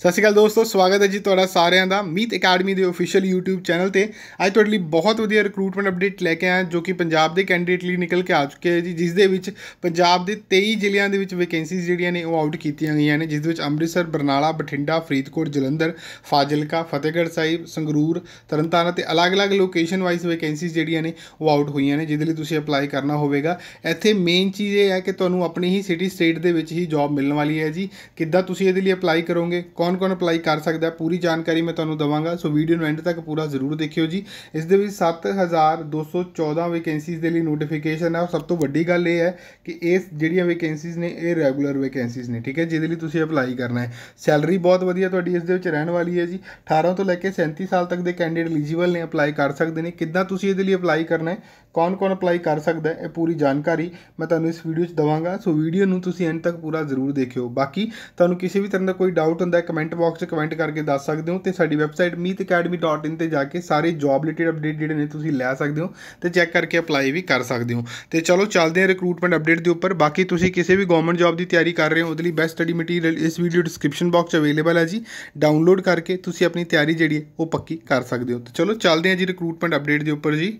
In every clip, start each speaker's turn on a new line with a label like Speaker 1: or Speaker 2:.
Speaker 1: ਸਤਿ ਸ਼੍ਰੀ ਅਕਾਲ ਦੋਸਤੋ ਸਵਾਗਤ ਹੈ ਜੀ ਤੁਹਾਡਾ ਸਾਰਿਆਂ ਦਾ ਮੀਤ ਅਕੈਡਮੀ ਦੇ ਅਫੀਸ਼ੀਅਲ YouTube ਚੈਨਲ ਤੇ ਅੱਜ ਤੁਹਾਡੇ ਲਈ ਬਹੁਤ ਵਧੀਆ ਰਿਕਰੂਟਮੈਂਟ ਅਪਡੇਟ ਲੈ ਕੇ ਆਇਆ ਜੋ ਕਿ ਪੰਜਾਬ ਦੇ ਕੈਂਡੀਡੇਟ ਲਈ ਨਿਕਲ ਕੇ ਆ ਚੁੱਕੇ ਹੈ ਜੀ ਜਿਸ ਦੇ ਵਿੱਚ ਪੰਜਾਬ ਦੇ 23 ਜ਼ਿਲ੍ਹਿਆਂ ਦੇ ਵਿੱਚ ਵੈਕੈਂਸੀਜ਼ ਜਿਹੜੀਆਂ ਨੇ ਉਹ ਆਊਟ ਕੀਤੀਆਂ ਗਈਆਂ ਨੇ ਜਿਸ ਦੇ ਵਿੱਚ ਅੰਮ੍ਰਿਤਸਰ ਬਰਨਾਲਾ ਬਠਿੰਡਾ ਫਰੀਦਕੋਟ ਜਲੰਧਰ ਫਾਜ਼ਿਲਕਾ ਫਤਿਹਗੜ੍ਹ ਸਾਹਿਬ ਸੰਗਰੂਰ ਤਰਨਤਾਰਨ ਤੇ ਅਲੱਗ-ਅਲੱਗ ਲੋਕੇਸ਼ਨ ਵਾਈਜ਼ ਵੈਕੈਂਸੀਜ਼ ਜਿਹੜੀਆਂ ਨੇ ਉਹ ਆਊਟ ਹੋਈਆਂ ਨੇ ਜਿਹਦੇ ਲਈ ਤੁਸੀਂ ਅਪਲਾਈ ਕਰਨਾ ਹੋਵੇਗਾ ਇੱਥੇ ਮੇਨ ਚੀਜ਼ ਇਹ ਹੈ ਕਿ ਤੁਹਾਨੂੰ ਆਪਣੀ ਹੀ ਸਿਟੀ ਸਟੇਟ ਦੇ ਵਿੱਚ ਹੀ ਜੌਬ ਮਿਲਣ ਵਾਲੀ ਹੈ ਜੀ ਕਿੱਦਾਂ ਤੁਸੀਂ ਇਹਦੇ ਲਈ ਅਪਲਾਈ ਕਰੋਗੇ ਕੌਣ-ਕੌਣ ਅਪਲਾਈ ਕਰ ਸਕਦਾ ਪੂਰੀ ਜਾਣਕਾਰੀ ਮੈਂ ਤੁਹਾਨੂੰ ਦਵਾਂਗਾ ਸੋ ਵੀਡੀਓ ਨੂੰ ਐਂਡ ਤੱਕ ਪੂਰਾ ਜ਼ਰੂਰ ਦੇਖਿਓ ਜੀ ਇਸ ਦੇ ਵਿੱਚ 7214 ਵੈਕੈਂਸੀਜ਼ ਦੇ ਲਈ ਨੋਟੀਫਿਕੇਸ਼ਨ ਹੈ ਸਭ ਤੋਂ ਵੱਡੀ ਗੱਲ ਇਹ ਹੈ ਕਿ ਇਸ ਜਿਹੜੀਆਂ ਵੈਕੈਂਸੀਜ਼ ਨੇ ਇਹ ਰੈਗੂਲਰ ਵੈਕੈਂਸੀਜ਼ ਨੇ ਠੀਕ ਹੈ ਜਿਹਦੇ ਲਈ ਤੁਸੀਂ ਅਪਲਾਈ ਕਰਨਾ ਹੈ ਸੈਲਰੀ ਬਹੁਤ ਵਧੀਆ ਤੁਹਾਡੀ ਇਸ ਦੇ ਵਿੱਚ ਰਹਿਣ ਵਾਲੀ ਹੈ ਜੀ 18 ਤੋਂ ਲੈ ਕੇ 37 ਸਾਲ ਤੱਕ ਦੇ ਕੈਂਡੀਡੇਟ ਐਲੀਜੀਬਲ ਨੇ ਅਪਲਾਈ ਕਰ ਸਕਦੇ ਨੇ ਕਿੱਦਾਂ ਤੁਸੀਂ ਇਹਦੇ ਲਈ ਅਪਲਾਈ ਕਰਨਾ ਹੈ ਕੌਣ-ਕੌਣ ਅਪਲਾਈ ਕਰ ਸਕਦਾ ਹੈ ਇਹ ਪੂਰੀ ਜਾਣਕਾਰੀ ਮੈਂ ਤੁਹਾਨੂੰ ਇਸ ਵੀਡੀਓ 'ਚ ਦਵਾਂਗਾ ਸੋ ਵੀਡੀਓ ਨੂੰ ਤੁਸੀਂ ਐਂਡ ਤੱਕ ਪੂਰਾ ਜ਼ਰੂਰ ਦੇਖਿਓ ਬਾਕੀ ਤੁਹਾਨੂੰ ਕਿਸੇ ਵੀ ਤਰ੍ਹਾਂ ਦਾ ਕੋਈ ਡਾਊਟ ਹੁੰਦਾ ਹੈ ਕਮੈਂਟ ਬਾਕਸ 'ਚ ਕਮੈਂਟ ਕਰਕੇ ਦੱਸ ਸਕਦੇ ਹੋ ਤੇ ਸਾਡੀ ਵੈਬਸਾਈਟ meetacademy.in ਤੇ ਜਾ ਕੇ ਸਾਰੇ ਜੌਬ ਰਿਲੇਟਡ ਅਪਡੇਟ ਜਿਹੜੇ ਨੇ ਤੁਸੀਂ ਲੈ ਸਕਦੇ ਹੋ ਤੇ ਚੈੱਕ ਕਰਕੇ ਅਪਲਾਈ ਵੀ ਕਰ ਸਕਦੇ ਹੋ ਤੇ ਚਲੋ ਚੱਲਦੇ ਹਾਂ ਰਿਕਰੂਟਮੈਂਟ ਅਪਡੇਟ ਦੇ ਉੱਪਰ ਬਾਕੀ ਤੁਸੀਂ ਕਿਸੇ ਵੀ ਗਵਰਨਮੈਂਟ ਜੌਬ ਦੀ ਤਿਆਰੀ ਕਰ ਰਹੇ ਹੋ ਉਹਦੇ ਲਈ ਬੈਸਟ ਸਟੱਡੀ ਮਟੀਰੀਅਲ ਇਸ ਵੀਡੀਓ ਡਿਸਕ੍ਰਿਪਸ਼ਨ ਬਾਕਸ 'ਚ ਅਵੇਲੇਬਲ ਹੈ ਜੀ ਡਾਊਨਲੋਡ ਕਰਕੇ ਤੁਸੀਂ ਆਪਣੀ ਤਿਆਰੀ ਜਿਹੜੀ ਹੈ ਉਹ ਪੱਕੀ ਕਰ ਸਕਦੇ ਹੋ ਤੇ ਚਲੋ ਚੱਲਦੇ ਹਾਂ ਜੀ ਰਿਕਰੂਟਮੈਂਟ ਅਪਡੇਟ ਦੇ ਉੱਪਰ ਜੀ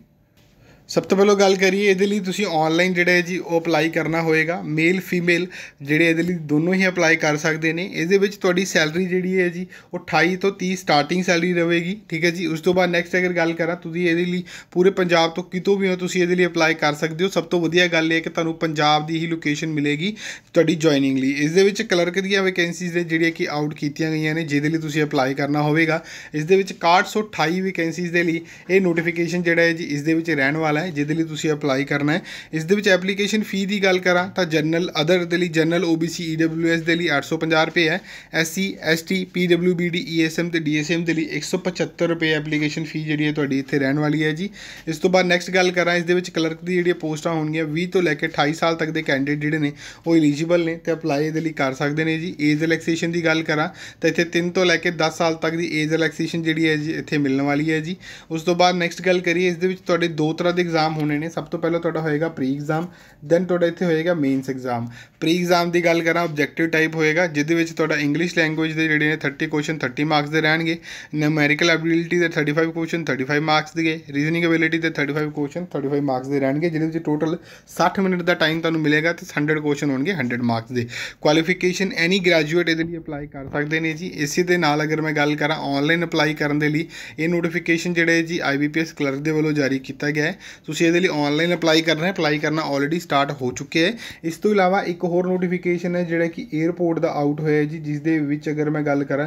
Speaker 1: ਸਭ ਤੋਂ ਪਹਿਲਾਂ ਗੱਲ ਕਰੀਏ ਇਹਦੇ ਲਈ ਤੁਸੀਂ ਆਨਲਾਈਨ ਜਿਹੜਾ ਹੈ ਜੀ ਉਹ ਅਪਲਾਈ ਕਰਨਾ ਹੋਏਗਾ ਮੇਲ ਫੀਮੇਲ ਜਿਹੜੇ ਇਹਦੇ ਲਈ ਦੋਨੋਂ ਹੀ ਅਪਲਾਈ ਕਰ ਸਕਦੇ ਨੇ ਇਹਦੇ ਵਿੱਚ ਤੁਹਾਡੀ ਸੈਲਰੀ ਜਿਹੜੀ ਹੈ ਜੀ ਉਹ 28 ਤੋਂ 30 ਸਟਾਰਟਿੰਗ ਸੈਲਰੀ ਰਹੇਗੀ ਠੀਕ ਹੈ ਜੀ ਉਸ ਤੋਂ ਬਾਅਦ ਨੈਕਸਟ ਅਗਰ ਗੱਲ ਕਰਾਂ ਤੁਸੀਂ ਇਹਦੇ ਲਈ ਪੂਰੇ ਪੰਜਾਬ ਤੋਂ ਕਿਤੋਂ ਵੀ ਹੋ ਤੁਸੀਂ ਇਹਦੇ ਲਈ ਅਪਲਾਈ ਕਰ ਸਕਦੇ ਹੋ ਸਭ ਤੋਂ ਵਧੀਆ ਗੱਲ ਇਹ ਹੈ ਕਿ ਤੁਹਾਨੂੰ ਪੰਜਾਬ ਦੀ ਹੀ ਲੋਕੇਸ਼ਨ ਮਿਲੇਗੀ ਤੁਹਾਡੀ ਜੁਆਇਨਿੰਗ ਲਈ ਇਸ ਦੇ ਵਿੱਚ ਕਲਰਕ ਦੀਆਂ ਵੈਕੈਂਸੀਜ਼ ਨੇ ਜਿਹੜੀਆਂ ਕਿ ਆਊਟ ਕੀਤੀਆਂ ਗਈਆਂ ਨੇ ਜਿਹਦੇ ਲਈ ਤੁਸੀਂ ਅਪਲਾਈ ਕਰਨਾ ਹੋਵੇਗਾ ਇਸ ਦੇ ਵਿੱਚ 6128 ਵੈਕੈਂਸੀਜ਼ ਦੇ ਲਈ ਇਹ ਨੋਟੀਫਿਕੇਸ਼ਨ ਜਿਹੜਾ ਹੈ ਜੀ ਇਸ ਦੇ ਵਿੱਚ ਰਹਿਣ ਵਾਲਾ ਹੈ ਜਿਹਦੇ ਲਈ ਤੁਸੀਂ ਅਪਲਾਈ ਕਰਨਾ ਹੈ ਇਸ ਦੇ ਵਿੱਚ ਐਪਲੀਕੇਸ਼ਨ ਫੀ ਦੀ ਗੱਲ ਕਰਾਂ ਤਾਂ ਜਨਰਲ ਅਦਰ ਦੇ ਲਈ ਜਨਰਲ OBC EWS ਦੇ ਲਈ 850 ਰੁਪਏ ਹੈ SC ST PWBD ESM ਤੇ DSM ਦੇ ਲਈ 175 ਰੁਪਏ ਐਪਲੀਕੇਸ਼ਨ ਫੀ ਜਿਹੜੀ ਹੈ ਤੁਹਾਡੀ ਇੱਥੇ ਰਹਿਣ ਵਾਲੀ ਹੈ ਜੀ ਇਸ ਤੋਂ ਬਾਅਦ ਨੈਕਸਟ ਗੱਲ ਕਰਾਂ ਇਸ ਦੇ ਵਿੱਚ ਕਲਰਕ ਦੀ ਜਿਹੜੀ ਪੋਸਟਾਂ ਹੋਣਗੀਆਂ 20 ਤੋਂ ਲੈ ਕੇ 28 ਸਾਲ ਤੱਕ ਦੇ ਕੈਂਡੀਡੇਟ ਜਿਹੜੇ ਨੇ ਉਹ ਐਲੀਜੀਬਲ ਨੇ ਤੇ ਅਪਲਾਈ ਦੇ ਲਈ ਕਰ ਸਕਦੇ ਨੇ ਜੀ ਏਜ ਰਿਲੈਕਸੇਸ਼ਨ ਦੀ ਗੱਲ ਕਰਾਂ ਤਾਂ ਇੱਥੇ 3 ਤੋਂ ਲੈ ਕੇ 10 ਸਾਲ ਤੱਕ ਦੀ ਏਜ ਰਿਲੈਕਸੇਸ਼ਨ ਜਿਹੜੀ ਹੈ ਜੀ ਇੱਥੇ ਮਿਲਣ ਵਾਲੀ ਹੈ ਜੀ ਉਸ ਤੋਂ ਬਾਅਦ ਨੈਕਸਟ ਗੱਲ ਕਰੀਏ ਇਸ ਦੇ ਵਿੱਚ ਤੁਹਾਡੇ ਦੋ ਤਰ੍ਹਾਂ ਦੇ ਐਗਜ਼ਾਮ ਹੋਣੇ ਨੇ ਸਭ ਤੋਂ ਪਹਿਲਾਂ ਤੁਹਾਡਾ ਹੋਏਗਾ ਪ੍ਰੀ ਐਗਜ਼ਾਮ ਦੈਨ ਤੁਹਾਡਾ ਇੱਥੇ ਹੋਏਗਾ ਮੇਨਸ ਐਗਜ਼ਾਮ ਪ੍ਰੀ ਐਗਜ਼ਾਮ ਦੀ ਗੱਲ ਕਰਾਂ ਆਬਜੈਕਟਿਵ ਟਾਈਪ ਹੋਏਗਾ ਜਿਹਦੇ ਵਿੱਚ ਤੁਹਾਡਾ ਇੰਗਲਿਸ਼ ਲੈਂਗੁਏਜ ਦੇ ਜਿਹੜੇ ਨੇ 30 ਕੁਐਸਚਨ 30 ਮਾਰਕਸ ਦੇ ਰਹਿਣਗੇ ਨਿਊਮੈਰੀਕਲ ਐਬਿਲਿਟੀ ਦੇ 35 ਕੁਐਸਚਨ 35 ਮਾਰਕਸ ਦੇ ਰੀਜ਼ਨਿੰਗ ਐਬਿਲਿਟੀ ਦੇ 35 ਕੁਐਸਚਨ 35 ਮਾਰਕਸ ਦੇ ਰਹਿਣਗੇ ਜਿਹਦੇ ਵਿੱਚ ਟੋਟਲ 60 ਮਿੰਟ ਦਾ ਟਾਈਮ ਤੁਹਾਨੂੰ ਮਿਲੇਗਾ ਤੇ 100 ਕੁਐਸਚਨ ਹੋਣਗੇ 100 ਮਾਰਕਸ ਦੇ ਕੁਆਲੀਫਿਕੇਸ਼ਨ ਐਨੀ ਗ੍ਰੈਜੂਏਟ ਇਹਦੇ ਲਈ ਅਪਲਾਈ ਕਰ ਸਕਦੇ ਨੇ ਜੀ ਇਸੇ ਦੇ ਨਾਲ ਅਗਰ ਮੈਂ ਗੱਲ ਕਰਾਂ ਆਨਲਾਈਨ ਅਪਲਾਈ ਕਰਨ ਦੇ ਲਈ ਇਹ ਨੋਟੀਫਿਕੇਸ਼ਨ ਜਿਹੜੇ ਜੀ ਆਈਬੀਪੀਐਸ ਕਲਰਕ ਦੇ ਵੱਲੋਂ ਜਾਰੀ ਕੀਤਾ ਗਿਆ ਹੈ ਤੁਸੀਂ ਇਹਦੇ ਲਈ ਆਨਲਾਈਨ ਅਪਲਾਈ ਕਰਨਾ ਹੈ ਅਪਲਾਈ ਕਰਨਾ ਆਲਰੇਡੀ ਸਟਾਰਟ ਹੋ ਚੁੱਕਿਆ ਹੈ ਇਸ ਤੋਂ ਇਲਾਵਾ ਇੱਕ ਹੋਰ ਨੋਟੀਫਿਕੇਸ਼ਨ ਹੈ ਜਿਹੜਾ ਕਿ 에어ਪੋਰਟ ਦਾ ਆਊਟ ਹੋਇਆ ਜੀ ਜਿਸ ਦੇ ਵਿੱਚ ਅਗਰ ਮੈਂ ਗੱਲ ਕਰਾਂ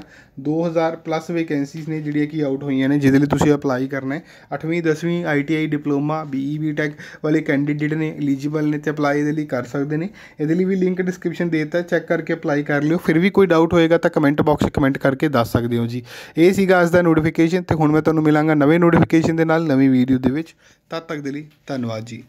Speaker 1: 2000 ਪਲੱਸ ਵੈਕੈਂਸੀਜ਼ ਨੇ ਜਿਹੜੀਆਂ ਕਿ ਆਊਟ ਹੋਈਆਂ ਨੇ ਜਿਹਦੇ ਲਈ ਤੁਸੀਂ ਅਪਲਾਈ ਕਰਨਾ ਹੈ 8ਵੀਂ 10ਵੀਂ ਆਈਟੀਆਈ ਡਿਪਲੋਮਾ ਬੀਈ ਬੀਟੈਕ ਵਾਲੇ ਕੈਂਡੀਡੇਟ ਨੇ ਐਲੀਜੀਬਲ ਨੇ ਤੇ ਅਪਲਾਈ ਇਹਦੇ ਲਈ ਕਰ ਸਕਦੇ ਨੇ ਇਹਦੇ ਲਈ ਵੀ ਲਿੰਕ ਡਿਸਕ੍ਰਿਪਸ਼ਨ ਦੇਤਾ ਚੈੱਕ ਕਰਕੇ ਅਪਲਾਈ ਕਰ ਲਿਓ ਫਿਰ ਵੀ ਕੋਈ ਡਾਊਟ ਹੋਏਗਾ ਤਾਂ ਕਮੈਂਟ ਬਾਕਸ 'ਚ ਕਮੈਂਟ ਕਰਕੇ ਦੱਸ ਸਕਦੇ ਹੋ ਜੀ ਇਹ ਸੀਗਾ ਅੱਜ ਦਾ ਨੋਟੀਫਿਕੇਸ਼ਨ ਤੇ ਹੁਣ ਮੈਂ ਤੁਹਾਨੂੰ ਮਿਲਾਂਗਾ ਨਵੇਂ ਨੋਟੀਫਿਕੇਸ਼ਨ ਦੇ ਨਾਲ ਨਵੀਂ ਵੀਡੀਓ ਦੇ ਵਿੱਚ ਤਦ ਤੱਕ ਦੇ ਲਈ ਧੰਨਵਾਦ ਜੀ